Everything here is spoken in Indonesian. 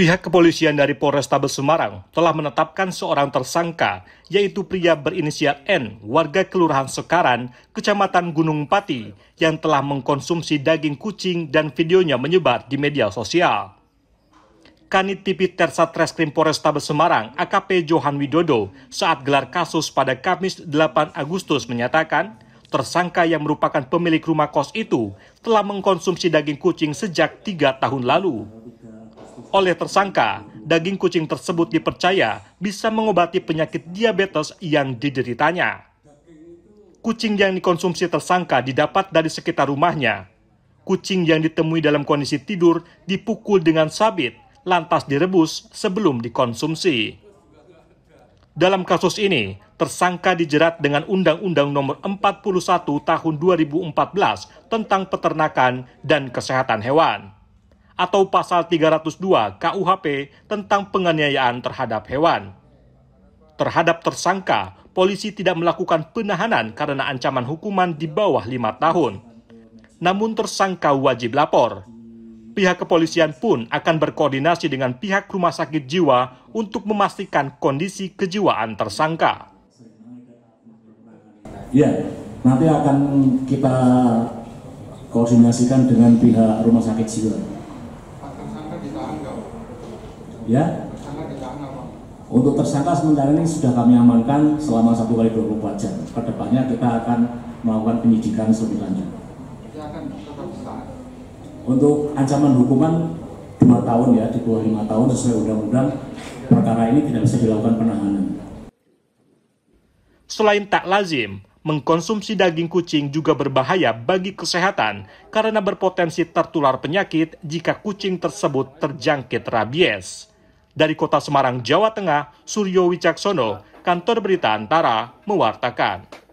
Pihak kepolisian dari Polrestabes Semarang telah menetapkan seorang tersangka, yaitu pria berinisial N, warga Kelurahan Sekaran, Kecamatan Gunung Pati, yang telah mengkonsumsi daging kucing dan videonya menyebar di media sosial. Kanit TV Tersat Reskrim Polrestabes Semarang AKP Johan Widodo saat gelar kasus pada Kamis 8 Agustus menyatakan, tersangka yang merupakan pemilik rumah kos itu telah mengkonsumsi daging kucing sejak tiga tahun lalu. Oleh tersangka, daging kucing tersebut dipercaya bisa mengobati penyakit diabetes yang dideritanya. Kucing yang dikonsumsi tersangka didapat dari sekitar rumahnya. Kucing yang ditemui dalam kondisi tidur dipukul dengan sabit, lantas direbus sebelum dikonsumsi. Dalam kasus ini, tersangka dijerat dengan Undang-Undang Nomor 41 Tahun 2014 tentang Peternakan dan Kesehatan Hewan atau pasal 302 KUHP tentang penganiayaan terhadap hewan. Terhadap tersangka, polisi tidak melakukan penahanan karena ancaman hukuman di bawah lima tahun. Namun tersangka wajib lapor. Pihak kepolisian pun akan berkoordinasi dengan pihak rumah sakit jiwa untuk memastikan kondisi kejiwaan tersangka. Ya, nanti akan kita koordinasikan dengan pihak rumah sakit jiwa. Ya. Untuk tersangka sementara ini sudah kami amankan selama satu kali 24 jam. Kedepannya kita akan melakukan penyidikan lebih lanjut. Untuk ancaman hukuman 2 tahun ya, di bawah lima tahun sesuai undang-undang, perkara ini tidak bisa dilakukan penahanan. Selain tak lazim, mengkonsumsi daging kucing juga berbahaya bagi kesehatan karena berpotensi tertular penyakit jika kucing tersebut terjangkit rabies. Dari kota Semarang, Jawa Tengah, Suryo Wicaksono, kantor berita Antara, mewartakan.